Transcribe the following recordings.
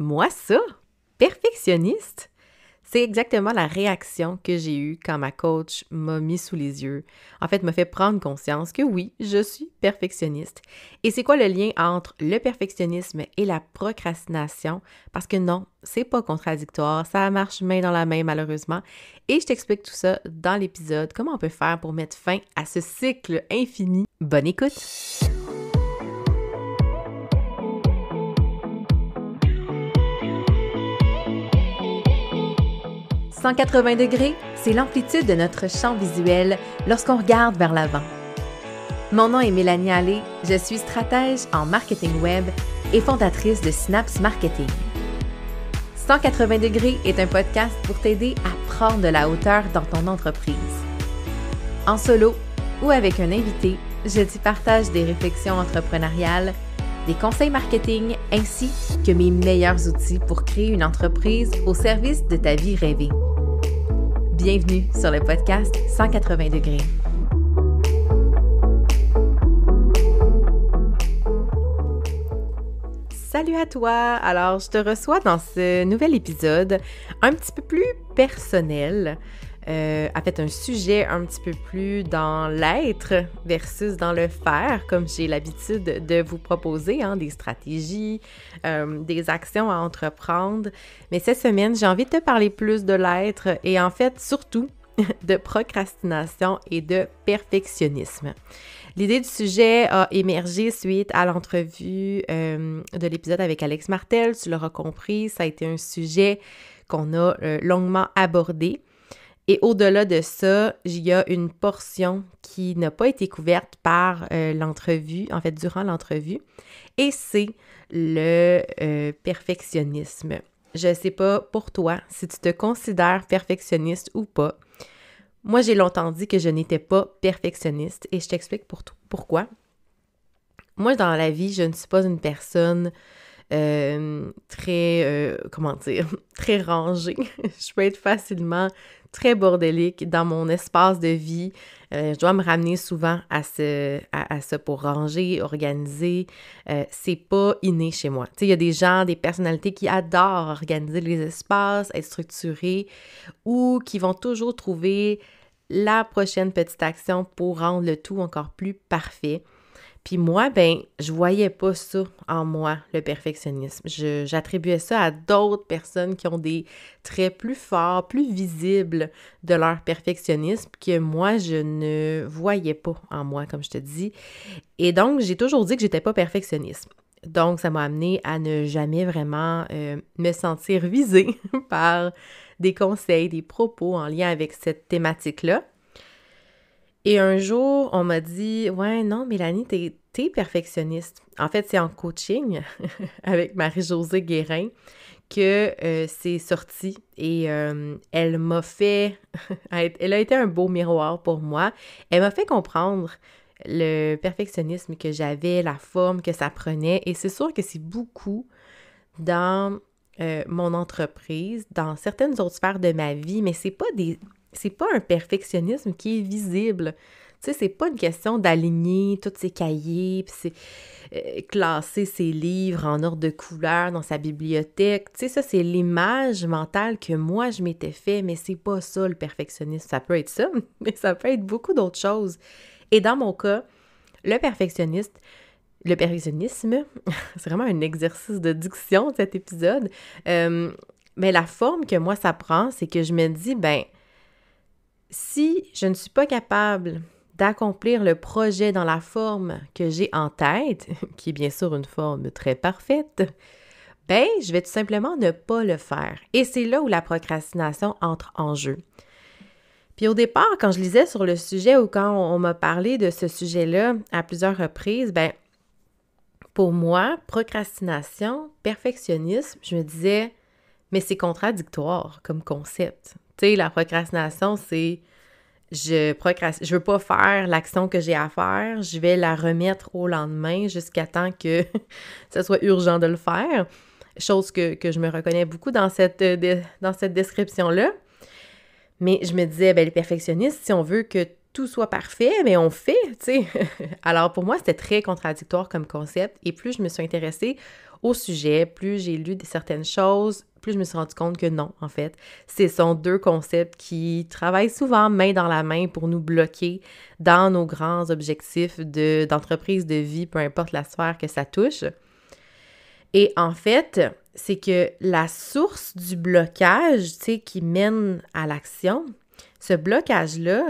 Moi, ça? Perfectionniste? C'est exactement la réaction que j'ai eue quand ma coach m'a mis sous les yeux. En fait, me fait prendre conscience que oui, je suis perfectionniste. Et c'est quoi le lien entre le perfectionnisme et la procrastination? Parce que non, c'est pas contradictoire, ça marche main dans la main malheureusement. Et je t'explique tout ça dans l'épisode, comment on peut faire pour mettre fin à ce cycle infini. Bonne écoute! 180 degrés, c'est l'amplitude de notre champ visuel lorsqu'on regarde vers l'avant. Mon nom est Mélanie Allé, je suis stratège en marketing web et fondatrice de Synapse Marketing. 180 degrés est un podcast pour t'aider à prendre de la hauteur dans ton entreprise. En solo ou avec un invité, je t'y partage des réflexions entrepreneuriales, des conseils marketing ainsi que mes meilleurs outils pour créer une entreprise au service de ta vie rêvée. Bienvenue sur le podcast 180 degrés. Salut à toi! Alors, je te reçois dans ce nouvel épisode un petit peu plus personnel. Euh, a fait un sujet un petit peu plus dans l'être versus dans le faire, comme j'ai l'habitude de vous proposer, hein, des stratégies, euh, des actions à entreprendre. Mais cette semaine, j'ai envie de te parler plus de l'être et en fait surtout de procrastination et de perfectionnisme. L'idée du sujet a émergé suite à l'entrevue euh, de l'épisode avec Alex Martel. Tu l'auras compris, ça a été un sujet qu'on a longuement abordé. Et au-delà de ça, il y a une portion qui n'a pas été couverte par euh, l'entrevue, en fait, durant l'entrevue, et c'est le euh, perfectionnisme. Je ne sais pas pour toi si tu te considères perfectionniste ou pas. Moi, j'ai longtemps dit que je n'étais pas perfectionniste et je t'explique pourquoi. Moi, dans la vie, je ne suis pas une personne euh, très, comment dire, très rangée. je peux être facilement très bordélique dans mon espace de vie. Euh, je dois me ramener souvent à ce, pour ranger, organiser. Euh, c'est pas inné chez moi. Il y a des gens, des personnalités qui adorent organiser les espaces, être structurés ou qui vont toujours trouver la prochaine petite action pour rendre le tout encore plus parfait. Puis moi, ben, je voyais pas ça en moi, le perfectionnisme. J'attribuais ça à d'autres personnes qui ont des traits plus forts, plus visibles de leur perfectionnisme que moi, je ne voyais pas en moi, comme je te dis. Et donc, j'ai toujours dit que j'étais pas perfectionniste. Donc, ça m'a amené à ne jamais vraiment euh, me sentir visée par des conseils, des propos en lien avec cette thématique-là. Et un jour, on m'a dit Ouais, non, Mélanie, t'es perfectionniste. En fait, c'est en coaching avec Marie-Josée Guérin que euh, c'est sorti et euh, elle m'a fait. elle a été un beau miroir pour moi. Elle m'a fait comprendre le perfectionnisme que j'avais, la forme que ça prenait. Et c'est sûr que c'est beaucoup dans euh, mon entreprise, dans certaines autres sphères de ma vie, mais c'est pas des c'est pas un perfectionnisme qui est visible. Tu sais, c'est pas une question d'aligner tous ses cahiers, puis c'est euh, classer ses livres en ordre de couleur dans sa bibliothèque. Tu sais, ça, c'est l'image mentale que moi, je m'étais fait, mais c'est pas ça le perfectionnisme. Ça peut être ça, mais ça peut être beaucoup d'autres choses. Et dans mon cas, le perfectionniste, le perfectionnisme, c'est vraiment un exercice de diction cet épisode, euh, mais la forme que moi, ça prend, c'est que je me dis, ben, si je ne suis pas capable d'accomplir le projet dans la forme que j'ai en tête, qui est bien sûr une forme très parfaite, ben, je vais tout simplement ne pas le faire. Et c'est là où la procrastination entre en jeu. Puis au départ, quand je lisais sur le sujet ou quand on, m'a parlé de ce sujet-là à plusieurs reprises, ben, pour moi, procrastination, perfectionnisme, je me disais, mais c'est contradictoire comme concept. Tu sais, la procrastination, c'est je procrastine, je veux pas faire l'action que j'ai à faire, je vais la remettre au lendemain jusqu'à temps que ce soit urgent de le faire. Chose que, que je me reconnais beaucoup dans cette, euh, dans cette description-là. Mais je me disais, ben, les perfectionnistes, si on veut que tout soit parfait, mais ben, on fait, tu sais. Alors pour moi, c'était très contradictoire comme concept. Et plus je me suis intéressée au sujet, plus j'ai lu certaines choses, plus je me suis rendu compte que non, en fait. Ce sont deux concepts qui travaillent souvent main dans la main pour nous bloquer dans nos grands objectifs d'entreprise, de, vie, peu importe la sphère que ça touche. Et en fait, c'est que la source du blocage, tu sais, qui mène à l'action, ce blocage-là,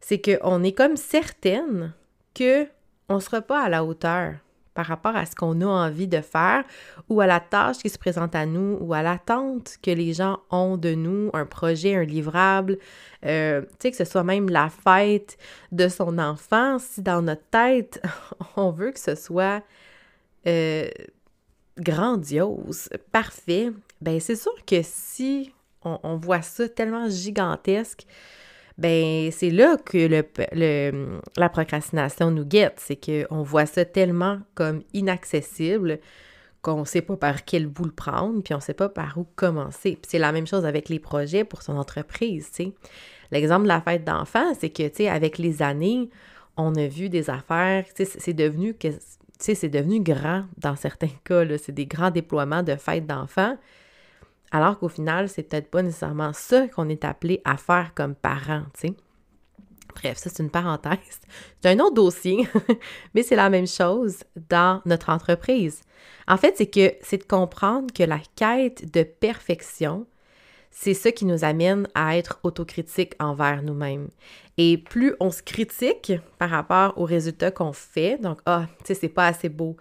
c'est qu'on est comme certaine qu'on ne sera pas à la hauteur par rapport à ce qu'on a envie de faire ou à la tâche qui se présente à nous ou à l'attente que les gens ont de nous, un projet, un livrable, euh, tu sais, que ce soit même la fête de son enfant, si dans notre tête, on veut que ce soit euh, grandiose, parfait, ben c'est sûr que si on, on voit ça tellement gigantesque, ben c'est là que la procrastination nous guette. C'est qu'on voit ça tellement comme inaccessible qu'on ne sait pas par quel bout le prendre, puis on ne sait pas par où commencer. Puis c'est la même chose avec les projets pour son entreprise, tu sais. L'exemple de la fête d'enfants, c'est que, tu sais, avec les années, on a vu des affaires, c'est devenu, que, tu sais, c'est devenu grand dans certains cas, là. C'est des grands déploiements de fêtes d'enfants alors qu'au final, c'est peut-être pas nécessairement ça qu'on est appelé à faire comme parent, tu sais. Bref, ça c'est une parenthèse. C'est un autre dossier, mais c'est la même chose dans notre entreprise. En fait, c'est que c'est de comprendre que la quête de perfection, c'est ce qui nous amène à être autocritique envers nous-mêmes. Et plus on se critique par rapport aux résultats qu'on fait, donc ah, tu sais, c'est pas assez beau,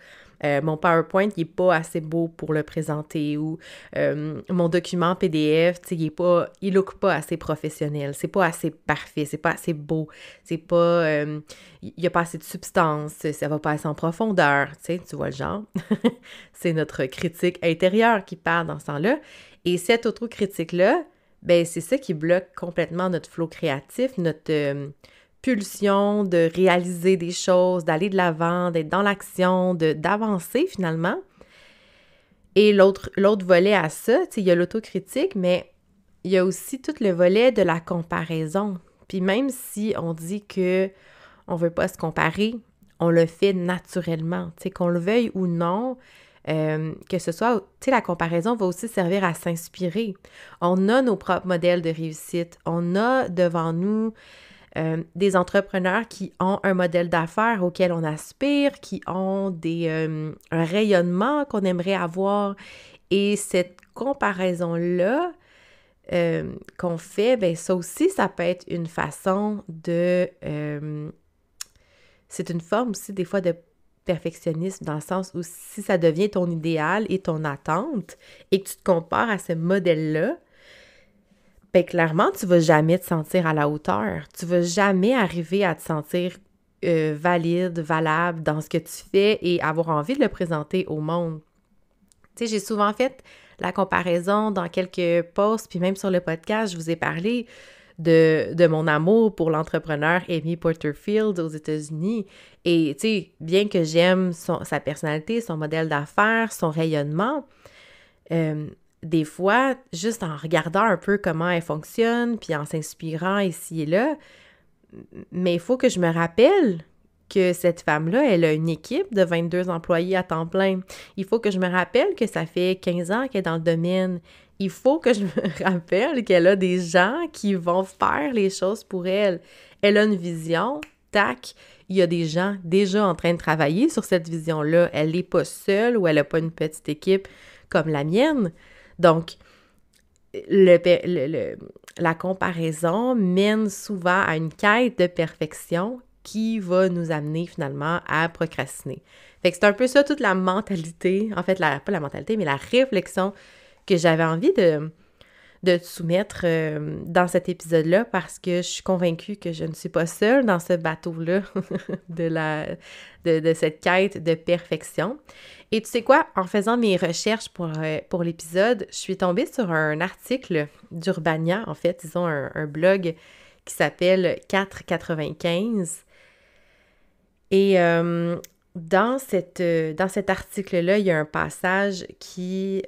euh, mon PowerPoint il est pas assez beau pour le présenter ou euh, mon document PDF, tu sais, il est pas, il look pas assez professionnel, c'est pas assez parfait, c'est pas assez beau, c'est pas, euh, il n'y y a pas assez de substance, ça va pas assez en profondeur, tu sais, tu vois le genre. c'est notre critique intérieure qui parle dans ce temps-là. Et cette autre critique là, ben c'est ça qui bloque complètement notre flot créatif, notre pulsion de réaliser des choses, d'aller de l'avant, d'être dans l'action, d'avancer finalement. Et l'autre volet à ça, il y a l'autocritique, mais il y a aussi tout le volet de la comparaison. Puis même si on dit que on veut pas se comparer, on le fait naturellement, qu'on le veuille ou non. Euh, que ce soit, la comparaison va aussi servir à s'inspirer. On a nos propres modèles de réussite. On a devant nous euh, des entrepreneurs qui ont un modèle d'affaires auquel on aspire, qui ont des, euh, un rayonnement qu'on aimerait avoir. Et cette comparaison-là euh, qu'on fait, ben ça aussi, ça peut être une façon de... c'est une forme aussi des fois de perfectionnisme dans le sens où si ça devient ton idéal et ton attente et que tu te compares à ce modèle-là, Bien, clairement, tu vas jamais te sentir à la hauteur. Tu vas jamais arriver à te sentir euh, valide, valable dans ce que tu fais et avoir envie de le présenter au monde. Tu sais, j'ai souvent fait la comparaison dans quelques posts, puis même sur le podcast, je vous ai parlé de, mon amour pour l'entrepreneur Amy Porterfield aux États-Unis. Et tu sais, bien que j'aime sa personnalité, son modèle d'affaires, son rayonnement, euh, des fois, juste en regardant un peu comment elle fonctionne, puis en s'inspirant ici et là, mais il faut que je me rappelle que cette femme-là, elle a une équipe de 22 employés à temps plein. Il faut que je me rappelle que ça fait 15 ans qu'elle est dans le domaine. Il faut que je me rappelle qu'elle a des gens qui vont faire les choses pour elle. Elle a une vision, tac, il y a des gens déjà en train de travailler sur cette vision-là. Elle n'est pas seule ou elle n'a pas une petite équipe comme la mienne. Donc, la comparaison mène souvent à une quête de perfection qui va nous amener finalement à procrastiner. Fait que c'est un peu ça toute la mentalité, en fait, pas la mentalité, mais la réflexion que j'avais envie de, de te soumettre euh, dans cet épisode-là parce que je suis convaincue que je ne suis pas seule dans ce bateau-là de, la, de, cette quête de perfection. Et tu sais quoi, en faisant mes recherches pour, euh, pour l'épisode, je suis tombée sur un article d'Urbania, en fait, ils ont un, blog qui s'appelle 495. Et euh, euh, dans, cet article-là, il y a un passage euh, qui,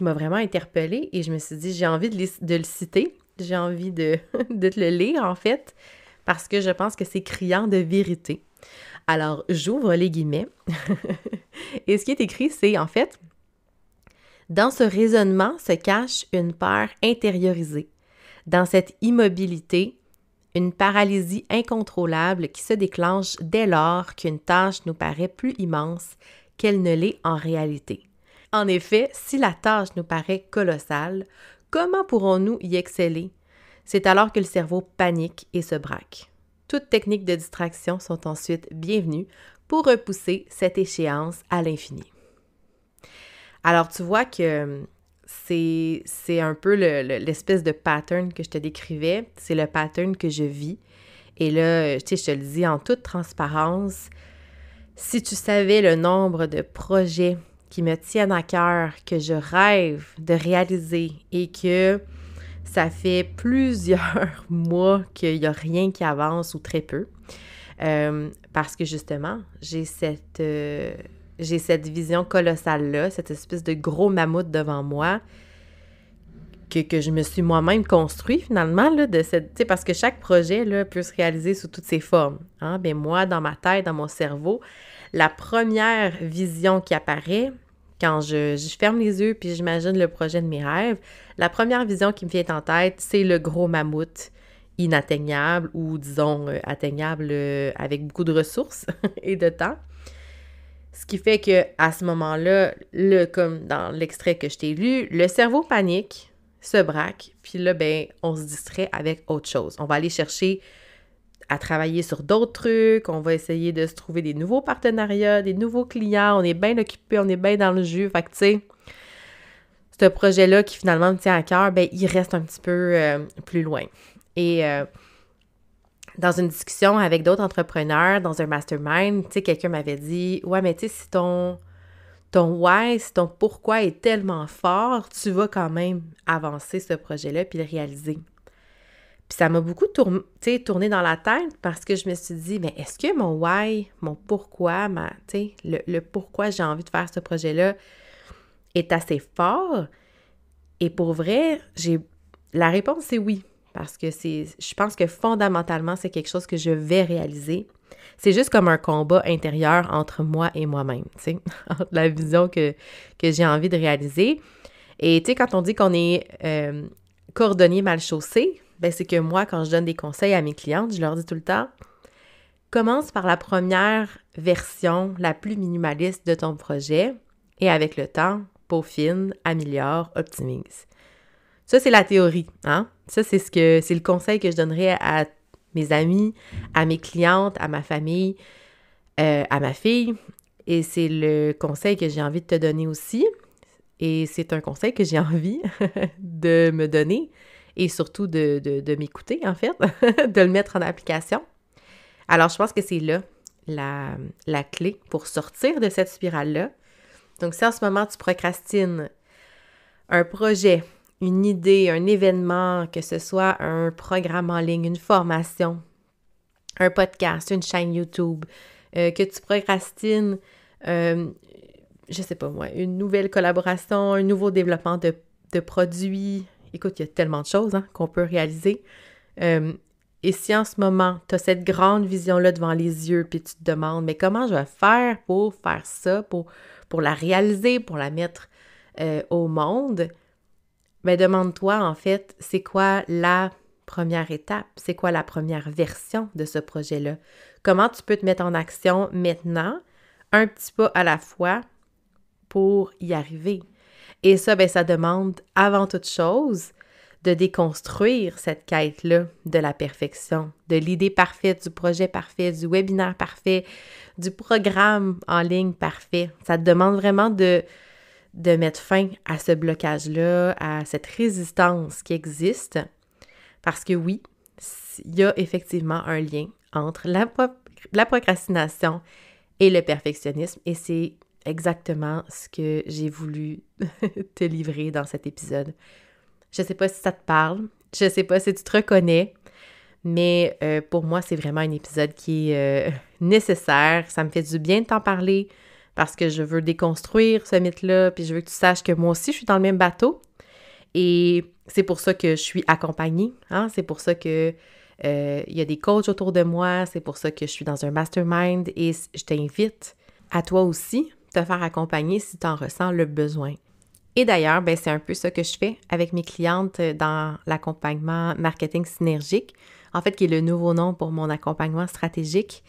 m'a vraiment interpellée et je me suis dit, j'ai envie de, le citer, j'ai envie de, de te le lire en fait, parce que je pense que c'est criant de vérité. Alors, j'ouvre les guillemets et ce qui est écrit, c'est en fait, dans ce raisonnement se cache une peur intériorisée. Dans cette immobilité, une paralysie incontrôlable qui se déclenche dès lors qu'une tâche nous paraît plus immense qu'elle ne l'est en réalité. En effet, si la tâche nous paraît colossale, comment pourrons-nous y exceller? C'est alors que le cerveau panique et se braque. Toutes techniques de distraction sont ensuite bienvenues pour repousser cette échéance à l'infini. Alors tu vois que hum, c'est, un peu l'espèce de pattern que je te décrivais. C'est le pattern que je vis. Et là, tu sais, je te le dis en toute transparence, si tu savais le nombre de projets qui me tiennent à cœur, que je rêve de réaliser et que ça fait plusieurs mois qu'il n'y a rien qui avance ou très peu, euh, parce que justement, j'ai cette... Euh, j'ai cette vision colossale-là, cette espèce de gros mammouth devant moi que, que je me suis moi-même construit finalement, là, de cette, parce que chaque projet là, peut se réaliser sous toutes ses formes. Hein? Ben, moi, dans ma tête, dans mon cerveau, la première vision qui apparaît, quand je, ferme les yeux puis j'imagine le projet de mes rêves, la première vision qui me vient en tête, c'est le gros mammouth inatteignable ou disons euh, atteignable euh, avec beaucoup de ressources et de temps. Ce qui fait que à ce moment-là, le, comme dans l'extrait que je t'ai lu, le cerveau panique, se braque, puis là, ben, on se distrait avec autre chose. On va aller chercher à travailler sur d'autres trucs, on va essayer de se trouver des nouveaux partenariats, des nouveaux clients, on est bien occupé, on est bien dans le jus. Fait que, tu sais, ce projet-là qui finalement me tient à cœur, ben, il reste un petit peu euh, plus loin. Et euh, dans une discussion avec d'autres entrepreneurs, dans un mastermind, tu sais, quelqu'un m'avait dit Ouais, mais tu sais, si ton, ton why, si ton pourquoi est tellement fort, tu vas quand même avancer ce projet-là puis le réaliser. Puis ça m'a beaucoup tourné, dans la tête parce que je me suis dit Mais est-ce que mon why, mon pourquoi, ma, le, le pourquoi j'ai envie de faire ce projet-là est assez fort Et pour vrai, j'ai la réponse est oui. Parce que je pense que fondamentalement, c'est quelque chose que je vais réaliser. C'est juste comme un combat intérieur entre moi et moi-même, tu sais, entre la vision que, j'ai envie de réaliser. Et tu sais, quand on dit qu'on est coordonné euh, cordonnier mal chaussé, ben c'est que moi, quand je donne des conseils à mes clientes, je leur dis tout le temps, commence par la première version, la plus minimaliste de ton projet, et avec le temps, peaufine, améliore, optimise. Ça, c'est la théorie, hein? Ça, c'est ce que c'est le conseil que je donnerais à mes amis, à mes clientes, à ma famille, euh, à ma fille. Et c'est le conseil que j'ai envie de te donner aussi. Et c'est un conseil que j'ai envie de me donner et surtout de, m'écouter, en fait, de le mettre en application. Alors, je pense que c'est là la, la clé pour sortir de cette spirale-là. Donc, si en ce moment tu procrastines un projet, une idée, un événement, que ce soit un programme en ligne, une formation, un podcast, une chaîne YouTube, euh, que tu procrastines, je euh, je sais pas moi, une nouvelle collaboration, un nouveau développement de, produits. Écoute, il y a tellement de choses hein, qu'on peut réaliser. Euh, et si en ce moment, tu as cette grande vision-là devant les yeux, puis tu te demandes, mais comment je vais faire pour faire ça, pour la réaliser, pour la mettre au monde, mais demande-toi en fait, c'est quoi la première étape, c'est quoi la première version de ce projet-là. Comment tu peux te mettre en action maintenant, un petit pas à la fois, pour y arriver. Et ça, ben, ça demande avant toute chose de déconstruire cette quête-là de la perfection, de l'idée parfaite, du projet parfait, du webinaire parfait, du programme en ligne parfait. Ça te demande vraiment de, de mettre fin à ce blocage-là, à cette résistance qui existe, parce que oui, il y a effectivement un lien entre la, procrastination et le perfectionnisme, et c'est exactement ce que j'ai voulu te livrer dans cet épisode. Je ne sais pas si ça te parle, je ne sais pas si tu te reconnais, mais euh, pour moi, c'est vraiment un épisode qui est euh, nécessaire. Ça me fait du bien de t'en parler parce que je veux déconstruire ce mythe-là, puis je veux que tu saches que moi aussi, je suis dans le même bateau. Et c'est pour ça que je suis accompagnée, hein. c'est pour ça que euh, il y a des coachs autour de moi, c'est pour ça que je suis dans un mastermind et je t'invite à toi aussi te faire accompagner si tu en ressens le besoin. Et d'ailleurs, ben, c'est un peu ça que je fais avec mes clientes dans l'accompagnement marketing synergique, en fait, qui est le nouveau nom pour mon accompagnement stratégique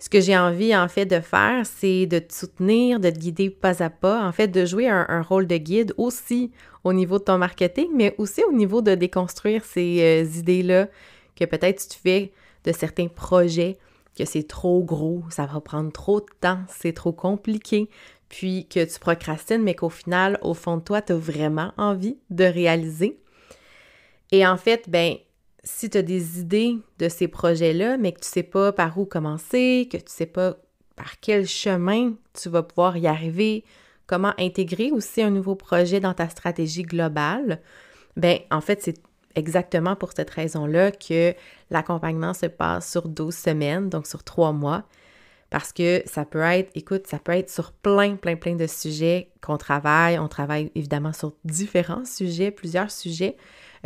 ce que j'ai envie en fait de faire, c'est de te soutenir, de te guider pas à pas, en fait de jouer un, rôle de guide aussi au niveau de ton marketing, mais aussi au niveau de déconstruire ces euh, idées-là que peut-être tu fais de certains projets, que c'est trop gros, ça va prendre trop de temps, c'est trop compliqué, puis que tu procrastines, mais qu'au final, au fond de toi, tu as vraiment envie de réaliser. Et en fait, ben, si tu as des idées de ces projets-là, mais que tu ne sais pas par où commencer, que tu ne sais pas par quel chemin tu vas pouvoir y arriver, comment intégrer aussi un nouveau projet dans ta stratégie globale, bien, en fait, c'est exactement pour cette raison-là que l'accompagnement se passe sur 12 semaines, donc sur trois mois, parce que ça peut être, écoute, ça peut être sur plein, plein, plein de sujets qu'on travaille. On travaille évidemment sur différents sujets, plusieurs sujets,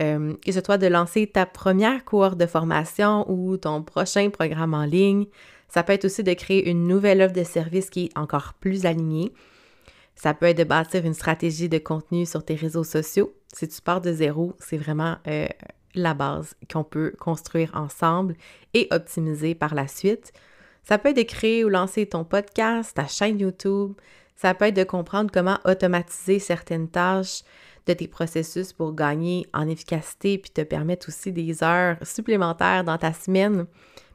euh, que ce soit de lancer ta première cohorte de formation ou ton prochain programme en ligne. Ça peut être aussi de créer une nouvelle offre de service qui est encore plus alignée. Ça peut être de bâtir une stratégie de contenu sur tes réseaux sociaux. Si tu pars de zéro, c'est vraiment euh, la base qu'on peut construire ensemble et optimiser par la suite. Ça peut être de créer ou lancer ton podcast, ta chaîne YouTube. Ça peut être de comprendre comment automatiser certaines tâches de tes processus pour gagner en efficacité, puis te permettre aussi des heures supplémentaires dans ta semaine.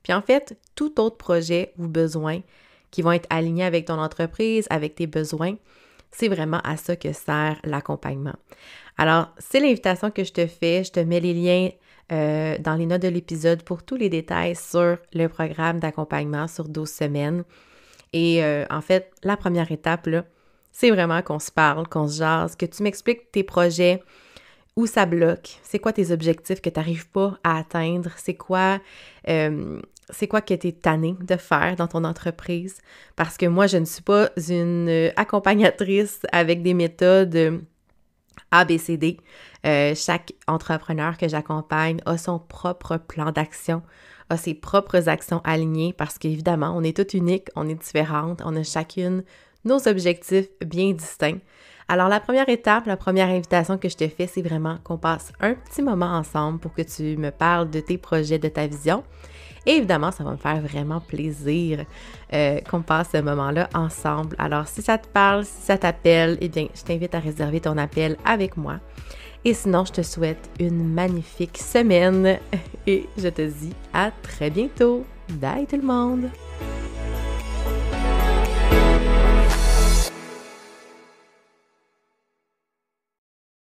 Puis en fait, tout autre projet ou besoin qui vont être alignés avec ton entreprise, avec tes besoins, c'est vraiment à ça que sert l'accompagnement. Alors, c'est l'invitation que je te fais. Je te mets les liens euh, dans les notes de l'épisode pour tous les détails sur le programme d'accompagnement sur 12 semaines. Et euh, en fait, la première étape, là, c'est vraiment qu'on se parle, qu'on se jase, que tu m'expliques tes projets, où ça bloque, c'est quoi tes objectifs que tu n'arrives pas à atteindre, c'est quoi, euh, c'est quoi que tu es tanné de faire dans ton entreprise. Parce que moi, je ne suis pas une euh, accompagnatrice avec des méthodes euh, ABCD. D. chaque entrepreneur que j'accompagne a son propre plan d'action, a ses propres actions alignées parce qu'évidemment, on est toutes uniques, on est différentes, on a chacune nos objectifs bien distincts. Alors la première étape, la première invitation que je te fais, c'est vraiment qu'on passe un petit moment ensemble pour que tu me parles de tes projets, de ta vision. Et évidemment, ça va me faire vraiment plaisir euh, qu'on passe ce moment-là ensemble. Alors si ça te parle, si ça t'appelle, eh bien, je t'invite à réserver ton appel avec moi. Et sinon, je te souhaite une magnifique semaine et je te dis à très bientôt. Bye tout le monde!